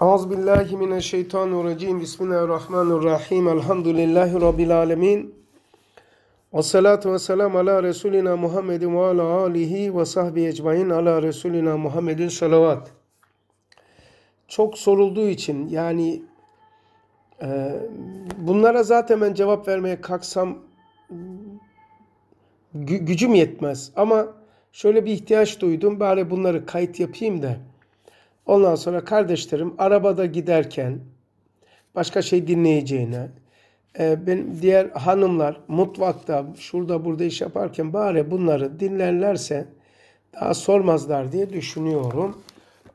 Ağız billahi mineşşeytanirracim. Bismillahirrahmanirrahim. Elhamdülillahi rabbil alamin. Ve salatu ve selam ala Resulina Muhammedin ve ala alihi ve sahbi ecmain ala Resulina Muhammedin salavat. Çok sorulduğu için yani e, bunlara zaten ben cevap vermeye kalksam gü gücüm yetmez. Ama şöyle bir ihtiyaç duydum bari bunları kayıt yapayım da Ondan sonra kardeşlerim arabada giderken başka şey dinleyeceğine, e, ben diğer hanımlar mutfakta şurada burada iş yaparken bari bunları dinlerlerse daha sormazlar diye düşünüyorum.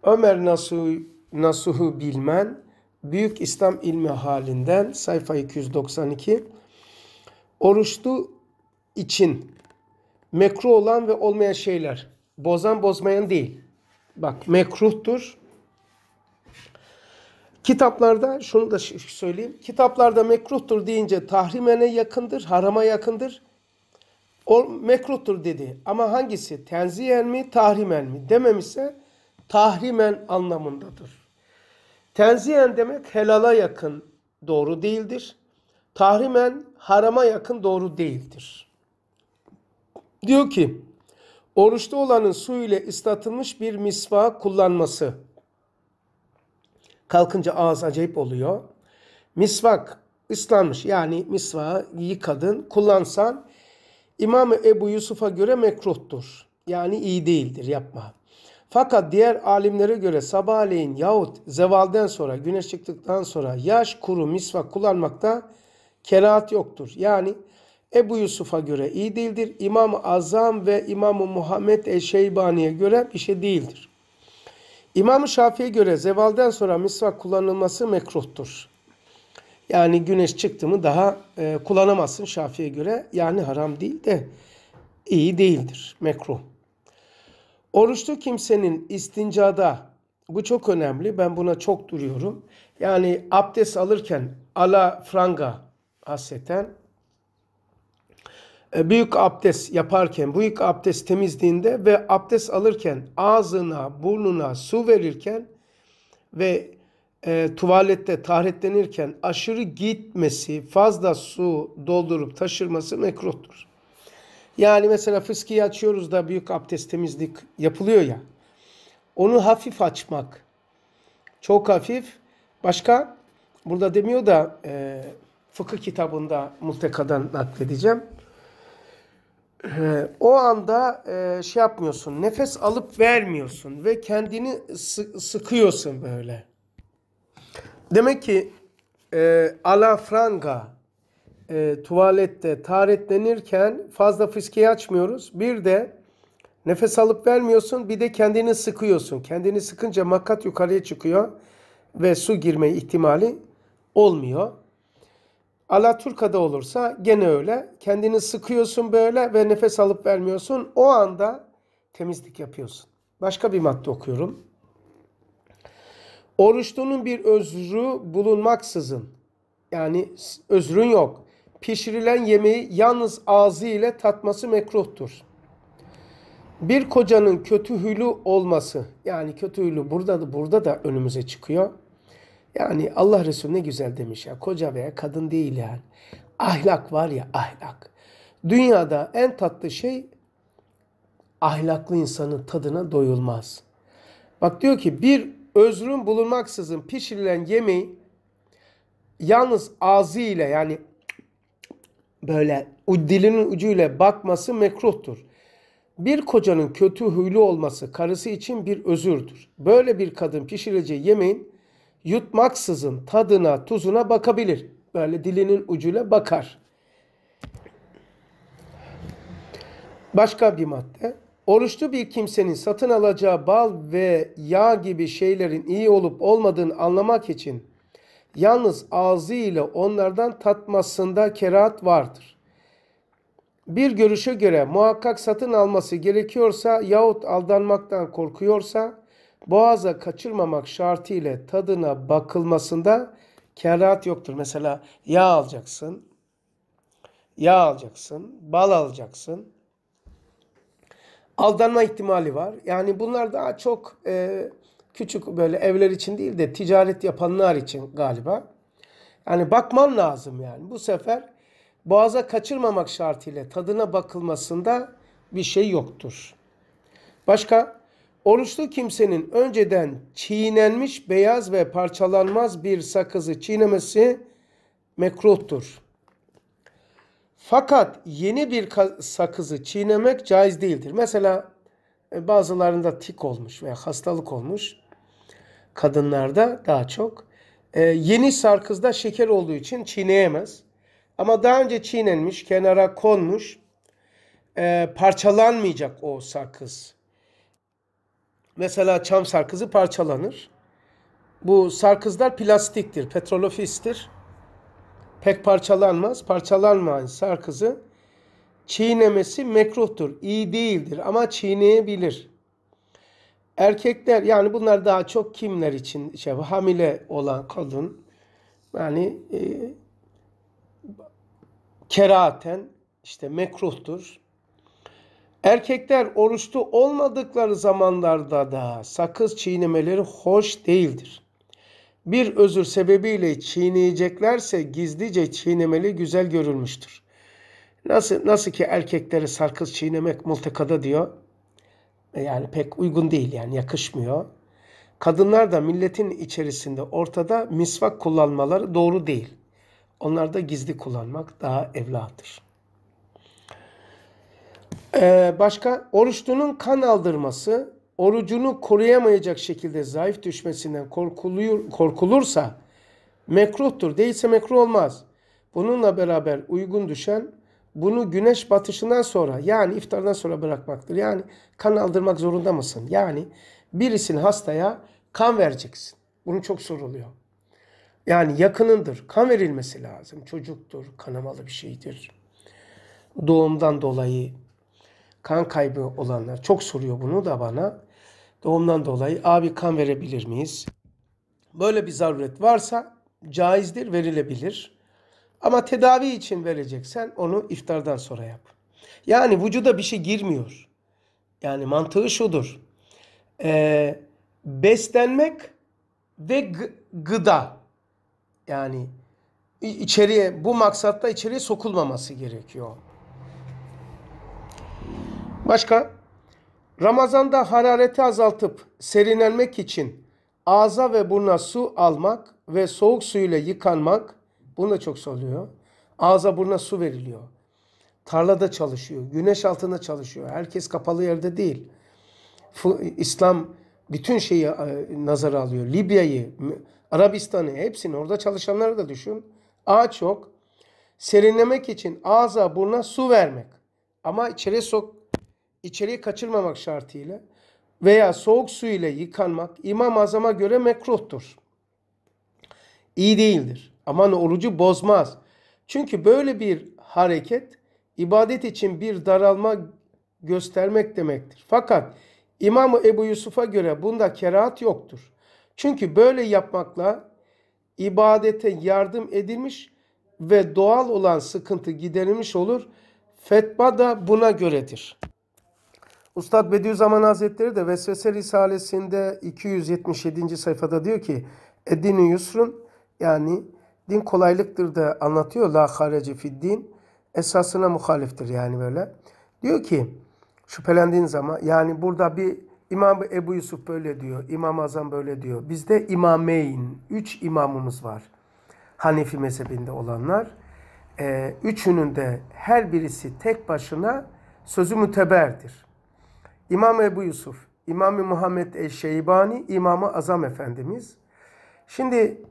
Ömer Nasuh, Nasuh'u bilmen Büyük İslam ilmi halinden sayfa 292 Oruçlu için mekruh olan ve olmayan şeyler bozan bozmayan değil. Bak mekruhtur Kitaplarda şunu da söyleyeyim. Kitaplarda mekruhtur deyince tahrimene yakındır, harama yakındır. O mekruhtur dedi. Ama hangisi? Tenziyen mi, tahrimen mi? Dememişse tahrimen anlamındadır. Tenziyen demek helala yakın doğru değildir. Tahrimen harama yakın doğru değildir. Diyor ki, oruçta olanın su ile ıslatılmış bir misva kullanması Kalkınca ağız acayip oluyor. Misvak ıslanmış yani misvağı yıkadın kullansan İmam Ebu Yusuf'a göre mekruhtur. Yani iyi değildir yapma. Fakat diğer alimlere göre sabahleyin yahut zevalden sonra güneş çıktıktan sonra yaş kuru misvak kullanmakta kerahat yoktur. Yani Ebu Yusuf'a göre iyi değildir. İmam-ı Azam ve İmam-ı Muhammed Eşeybani'ye göre bir şey değildir. İmam-ı Şafii'ye göre zevalden sonra misvak kullanılması mekruhtur. Yani güneş çıktı mı daha e, kullanamazsın Şafii'ye göre. Yani haram değil de iyi değildir, mekruh. Oruçlu kimsenin istincada, bu çok önemli, ben buna çok duruyorum. Yani abdest alırken ala franga hasreten e, büyük abdest yaparken, büyük abdest temizliğinde ve abdest alırken ağzına, burnuna su verirken ve e, tuvalette taharetlenirken aşırı gitmesi, fazla su doldurup taşırması mekruhtur. Yani mesela fıskiyi açıyoruz da büyük abdest temizlik yapılıyor ya. Onu hafif açmak. Çok hafif. Başka? Burada demiyor da e, fıkıh kitabında muhtekadan nakledeceğim. Ee, o anda e, şey yapmıyorsun. Nefes alıp vermiyorsun ve kendini sıkıyorsun böyle. Demek ki e, ala franga e, tuvalette taharetlenirken fazla fıskiye açmıyoruz. Bir de nefes alıp vermiyorsun bir de kendini sıkıyorsun. Kendini sıkınca makat yukarıya çıkıyor ve su girme ihtimali olmuyor. Alaturka'da olursa gene öyle. Kendini sıkıyorsun böyle ve nefes alıp vermiyorsun. O anda temizlik yapıyorsun. Başka bir madde okuyorum. Oruçlunun bir özrü bulunmaksızın yani özrün yok. Pişirilen yemeği yalnız ağzı ile tatması mekruhtur. Bir kocanın kötü hülü olması yani kötü hülü burada da burada da önümüze çıkıyor. Yani Allah Resulü ne güzel demiş ya. Koca veya kadın değil yani. Ahlak var ya ahlak. Dünyada en tatlı şey ahlaklı insanın tadına doyulmaz. Bak diyor ki bir özrün bulunmaksızın pişirilen yemeği yalnız ağzıyla yani böyle dilinin ucuyla bakması mekruhtur. Bir kocanın kötü huylu olması karısı için bir özürdür. Böyle bir kadın pişireceği yemeğin yutmaksızın tadına tuzuna bakabilir. Böyle dilinin ucuyla bakar. Başka bir madde. Oruçlu bir kimsenin satın alacağı bal ve yağ gibi şeylerin iyi olup olmadığını anlamak için yalnız ağzıyla onlardan tatmasında kerahat vardır. Bir görüşe göre muhakkak satın alması gerekiyorsa yahut aldanmaktan korkuyorsa boğaza kaçırmamak şartı ile tadına bakılmasında kerahat yoktur. Mesela yağ alacaksın, yağ alacaksın, bal alacaksın. Aldanma ihtimali var. Yani bunlar daha çok e, küçük böyle evler için değil de ticaret yapanlar için galiba. Yani bakman lazım yani. Bu sefer boğaza kaçırmamak şartıyla tadına bakılmasında bir şey yoktur. Başka? Oruçlu kimsenin önceden çiğnenmiş beyaz ve parçalanmaz bir sakızı çiğnemesi mekruhtur. Fakat yeni bir sakızı çiğnemek caiz değildir. Mesela e, bazılarında tik olmuş veya hastalık olmuş. Kadınlarda daha çok. Ee, yeni sarkızda şeker olduğu için çiğneyemez. Ama daha önce çiğnenmiş, kenara konmuş, e, parçalanmayacak o sakız Mesela çam sarkızı parçalanır. Bu sarkızlar plastiktir, petrolofistir. Pek parçalanmaz. Parçalanmayan sarkızı çiğnemesi mekruhtur. İyi değildir ama çiğneyebilir. Erkekler yani bunlar daha çok kimler için şey hamile olan kadın yani e, keraten işte mekruhtur. Erkekler oruçlu olmadıkları zamanlarda da sakız çiğnemeleri hoş değildir. Bir özür sebebiyle çiğneyeceklerse gizlice çiğnemeli güzel görülmüştür. Nasıl nasıl ki erkekleri sakız çiğnemek multekada diyor. Yani pek uygun değil yani yakışmıyor. Kadınlar da milletin içerisinde ortada misvak kullanmaları doğru değil. Onlar da gizli kullanmak daha evladır. Ee, başka oruçlunun kan aldırması, orucunu koruyamayacak şekilde zayıf düşmesinden korkuluyor, korkulursa mekruhtur. Değilse mekruh olmaz. Bununla beraber uygun düşen bunu güneş batışından sonra yani iftardan sonra bırakmaktır. Yani kan aldırmak zorunda mısın? Yani birisini hastaya kan vereceksin. Bunu çok soruluyor. Yani yakınındır. Kan verilmesi lazım. Çocuktur, kanamalı bir şeydir. Doğumdan dolayı kan kaybı olanlar çok soruyor bunu da bana. Doğumdan dolayı abi kan verebilir miyiz? Böyle bir zaruret varsa caizdir verilebilir. Ama tedavi için vereceksen onu iftardan sonra yap. Yani vücuda bir şey girmiyor. Yani mantığı şudur. Ee, beslenmek ve gıda yani içeriye bu maksatta içeriye sokulmaması gerekiyor. Başka? Ramazanda harareti azaltıp serinlenmek için ağza ve burna su almak ve soğuk suyla yıkanmak. Bunu da çok soruyor. Ağza burna su veriliyor. Tarlada çalışıyor. Güneş altında çalışıyor. Herkes kapalı yerde değil. İslam bütün şeyi e, nazara alıyor. Libya'yı, Arabistan'ı hepsini orada çalışanları da düşün. Ağaç yok. Serinlemek için ağza burna su vermek. Ama içeri sok içeriği kaçırmamak şartıyla veya soğuk su ile yıkanmak İmam Azam'a göre mekruhtur. İyi değildir. Aman orucu bozmaz. Çünkü böyle bir hareket ibadet için bir daralma göstermek demektir. Fakat İmam Ebu Yusuf'a göre bunda kerahat yoktur. Çünkü böyle yapmakla ibadete yardım edilmiş ve doğal olan sıkıntı giderilmiş olur. Fetva da buna göredir. Ustad Bediüzzaman Hazretleri de Vesvese Risalesi'nde 277. sayfada diyor ki "Din-i yusrun yani din kolaylıktır da anlatıyor. La hareci fid din esasına muhaliftir yani böyle. Diyor ki şüphelendiğin zaman yani burada bir İmam Ebu Yusuf böyle diyor. İmam Azam böyle diyor. Bizde imameyn, üç imamımız var. Hanefi mezhebinde olanlar. Ee, üçünün de her birisi tek başına sözü müteberdir. İmam Ebu Yusuf, İmam Muhammed el Eşşeybani, İmamı Azam Efendimiz. Şimdi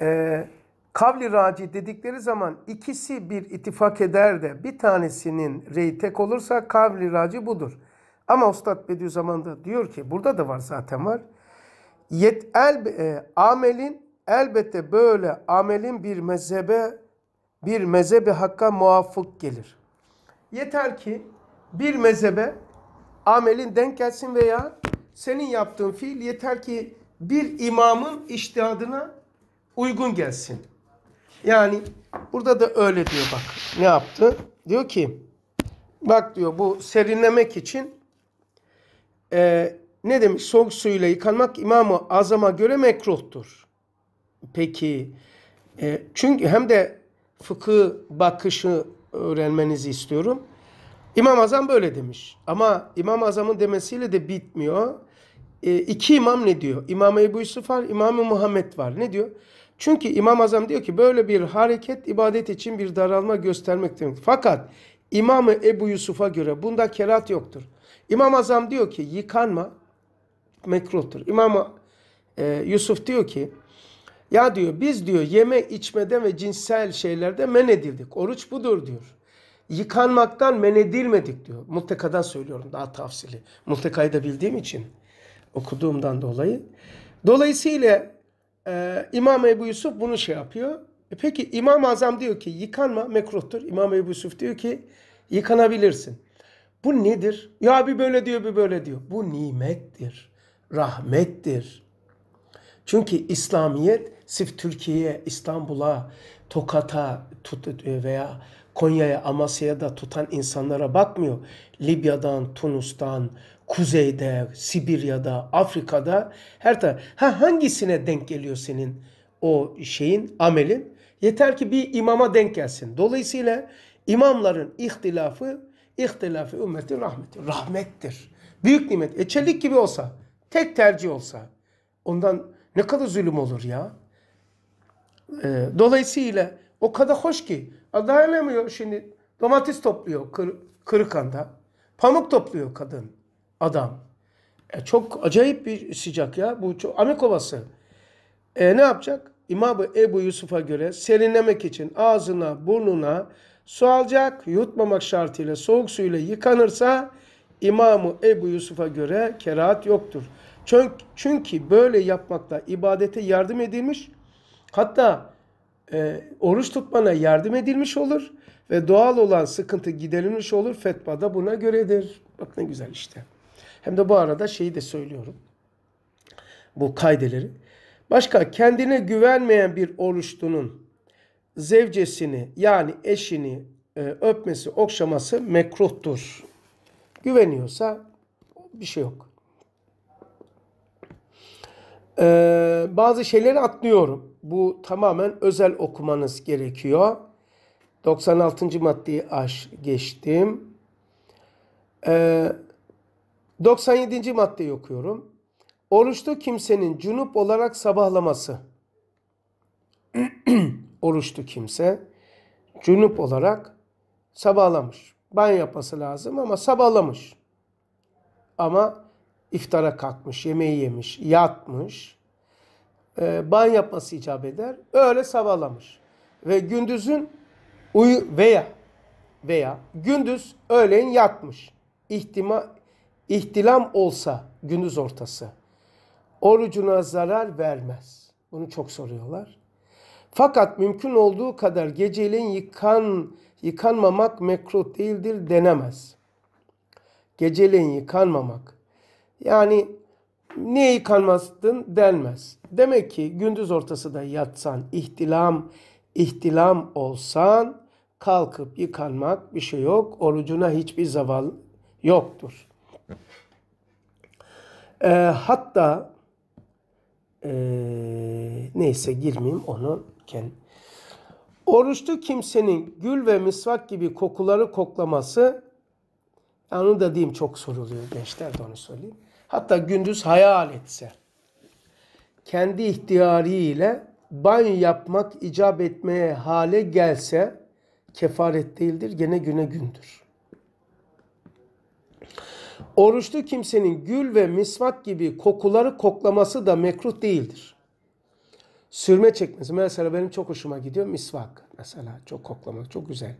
e, kavli raci dedikleri zaman ikisi bir ittifak eder de bir tanesinin rey tek olursa kavli raci budur. Ama Ustad Bediüzzaman da diyor ki burada da var zaten var. Yet el, e, amelin elbette böyle amelin bir mezhebe bir mezhebi hakka muafık gelir. Yeter ki bir mezhebe amelin denk gelsin veya senin yaptığın fiil yeter ki bir imamın iştihadına uygun gelsin. Yani burada da öyle diyor bak. Ne yaptı? Diyor ki bak diyor bu serinlemek için e, ne demiş? Soğuk suyla yıkanmak imamı azama göre mekruhtur. Peki e, çünkü hem de fıkıh bakışı öğrenmenizi istiyorum. İmam Azam böyle demiş. Ama İmam Azam'ın demesiyle de bitmiyor. E, iki imam ne diyor? İmam Ebu Yusuf var, imam Muhammed var. Ne diyor? Çünkü İmam Azam diyor ki böyle bir hareket ibadet için bir daralma göstermek demek. Fakat İmamı Ebu Yusuf'a göre bunda kerat yoktur. İmam Azam diyor ki yıkanma mekruhtur. İmam e, Yusuf diyor ki ya diyor biz diyor yeme içmeden ve cinsel şeylerde men edildik. Oruç budur diyor yıkanmaktan men edilmedik diyor. Mutlakadan söylüyorum daha tafsili. Mutlakayı da bildiğim için okuduğumdan dolayı. Dolayısıyla e, İmam Ebu Yusuf bunu şey yapıyor. E peki İmam-ı Azam diyor ki yıkanma mekruhtur. İmam Ebu Yusuf diyor ki yıkanabilirsin. Bu nedir? Ya bir böyle diyor bir böyle diyor. Bu nimettir. Rahmettir. Çünkü İslamiyet sif Türkiye'ye, İstanbul'a, Tokat'a veya Konya'ya, Amasya'ya da tutan insanlara bakmıyor. Libya'dan, Tunus'tan, Kuzey'de, Sibirya'da, Afrika'da her ta Ha hangisine denk geliyor senin o şeyin, amelin? Yeter ki bir imama denk gelsin. Dolayısıyla imamların ihtilafı, ihtilafı ümmetin rahmeti. Rahmettir. Büyük nimet. E çelik gibi olsa, tek tercih olsa ondan ne kadar zulüm olur ya. E, dolayısıyla o kadar hoş ki. Dayanamıyor şimdi. Domates topluyor kır, Kırıkan'da. Pamuk topluyor kadın, adam. E, çok acayip bir sıcak ya. Bu çok, Amek Ovası. E, ne yapacak? İmam Ebu Yusuf'a göre serinlemek için ağzına, burnuna su alacak. Yutmamak şartıyla soğuk suyla yıkanırsa İmam Ebu Yusuf'a göre kerahat yoktur. Çünkü, çünkü böyle yapmakla ibadete yardım edilmiş. Hatta e, oruç tutmana yardım edilmiş olur ve doğal olan sıkıntı giderilmiş olur. Fetva da buna göredir. Bak ne güzel işte. Hem de bu arada şeyi de söylüyorum. Bu kaydeleri. Başka kendine güvenmeyen bir oruçlunun zevcesini yani eşini e, öpmesi, okşaması mekruhtur. Güveniyorsa bir şey yok. Ee, bazı şeyleri atlıyorum bu tamamen özel okumanız gerekiyor. 96. maddeyi aş geçtim. Ee, 97. maddeyi okuyorum. Oruçlu kimsenin cunup olarak sabahlaması. Oruçlu kimse cunup olarak sabahlamış. Banyo yapması lazım ama sabahlamış. Ama iftara kalkmış, yemeği yemiş, yatmış e, ban yapması icap eder. Öyle sabahlamış. Ve gündüzün uyu veya veya gündüz öğlen yatmış. İhtima, ihtilam olsa gündüz ortası orucuna zarar vermez. Bunu çok soruyorlar. Fakat mümkün olduğu kadar geceliğin yıkan, yıkanmamak mekruh değildir denemez. Geceliğin yıkanmamak. Yani niye yıkanmazdın denmez. Demek ki gündüz ortası da yatsan, ihtilam, ihtilam olsan kalkıp yıkanmak bir şey yok. Orucuna hiçbir zaval yoktur. E, hatta e, neyse girmeyeyim onu kendi. Oruçlu kimsenin gül ve misvak gibi kokuları koklaması, onu da diyeyim çok soruluyor gençler de onu söyleyeyim hatta gündüz hayal etse kendi ihtiyariyle banyo yapmak icap etmeye hale gelse kefaret değildir. Gene güne gündür. Oruçlu kimsenin gül ve misvak gibi kokuları koklaması da mekruh değildir. Sürme çekmesi mesela benim çok hoşuma gidiyor misvak mesela çok koklamak çok güzel.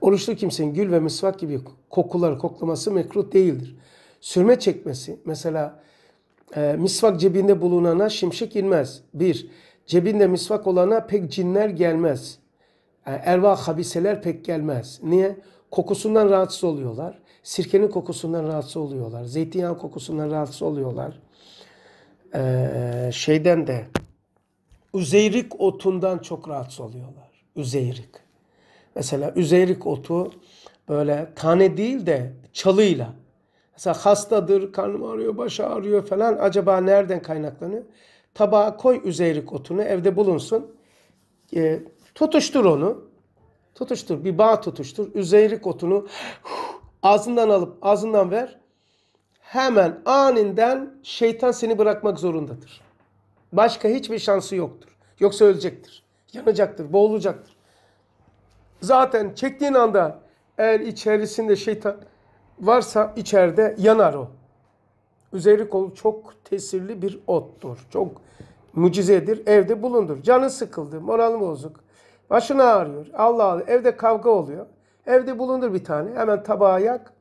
Oruçlu kimsenin gül ve misvak gibi kokuları koklaması mekruh değildir sürme çekmesi. Mesela e, misvak cebinde bulunana şimşek inmez. Bir, cebinde misvak olana pek cinler gelmez. Yani e, erva habiseler pek gelmez. Niye? Kokusundan rahatsız oluyorlar. Sirkenin kokusundan rahatsız oluyorlar. Zeytinyağı kokusundan rahatsız oluyorlar. Ee, şeyden de üzeyrik otundan çok rahatsız oluyorlar. Üzeyrik. Mesela üzeyrik otu böyle tane değil de çalıyla Mesela hastadır, karnım ağrıyor, baş ağrıyor falan. Acaba nereden kaynaklanıyor? Tabağa koy üzeyrik otunu, evde bulunsun. E, tutuştur onu. Tutuştur, bir bağ tutuştur. Üzeyrik otunu ağzından alıp ağzından ver. Hemen aninden şeytan seni bırakmak zorundadır. Başka hiçbir şansı yoktur. Yoksa ölecektir. Yanacaktır, boğulacaktır. Zaten çektiğin anda eğer içerisinde şeytan varsa içeride yanar o. Üzeri kolu çok tesirli bir ottur. Çok mucizedir. Evde bulundur. Canı sıkıldı, moral bozuk. Başını ağrıyor. Allah Allah. Evde kavga oluyor. Evde bulundur bir tane. Hemen tabağa yak.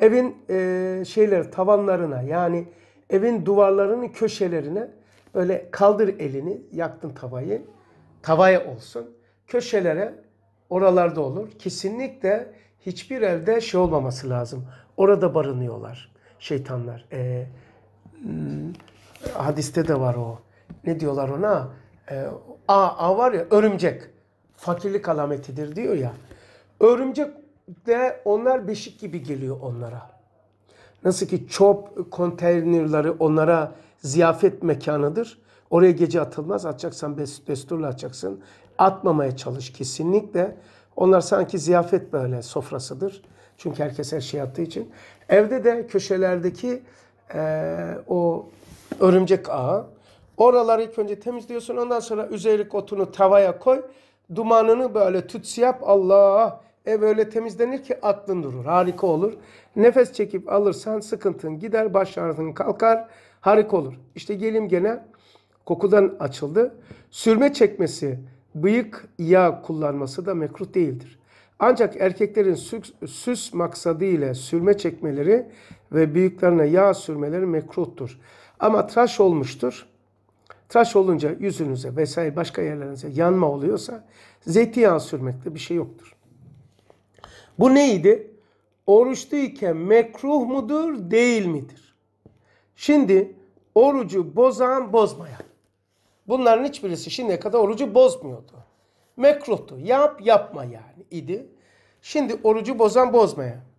Evin e, şeyleri tavanlarına yani evin duvarlarının köşelerine böyle kaldır elini. Yaktın tavayı. Tavaya olsun. Köşelere oralarda olur. Kesinlikle hiçbir evde şey olmaması lazım. Orada barınıyorlar şeytanlar. E, hmm, hadiste de var o. Ne diyorlar ona? E, a, a var ya örümcek. Fakirlik alametidir diyor ya. Örümcek de onlar beşik gibi geliyor onlara. Nasıl ki çöp konteynerları onlara ziyafet mekanıdır. Oraya gece atılmaz. Atacaksan desturla atacaksın. Atmamaya çalış kesinlikle. Onlar sanki ziyafet böyle sofrasıdır. Çünkü herkes her şey attığı için. Evde de köşelerdeki e, o örümcek ağı. Oraları ilk önce temizliyorsun. Ondan sonra üzerlik otunu tavaya koy. Dumanını böyle tütsü yap. Allah! Ev öyle temizlenir ki aklın durur. Harika olur. Nefes çekip alırsan sıkıntın gider. Baş ağrın kalkar. Harika olur. İşte gelim gene kokudan açıldı. Sürme çekmesi bıyık yağ kullanması da mekruh değildir. Ancak erkeklerin süs, maksadı ile sürme çekmeleri ve büyüklerine yağ sürmeleri mekruhtur. Ama tıraş olmuştur. Tıraş olunca yüzünüze vesaire başka yerlerinize yanma oluyorsa zeytinyağı sürmekte bir şey yoktur. Bu neydi? Oruçluyken mekruh mudur değil midir? Şimdi orucu bozan bozmayan. Bunların hiçbirisi şimdiye kadar orucu bozmuyordu. Mekruhtu. Yap yapma yani idi. Şimdi orucu bozan bozmaya.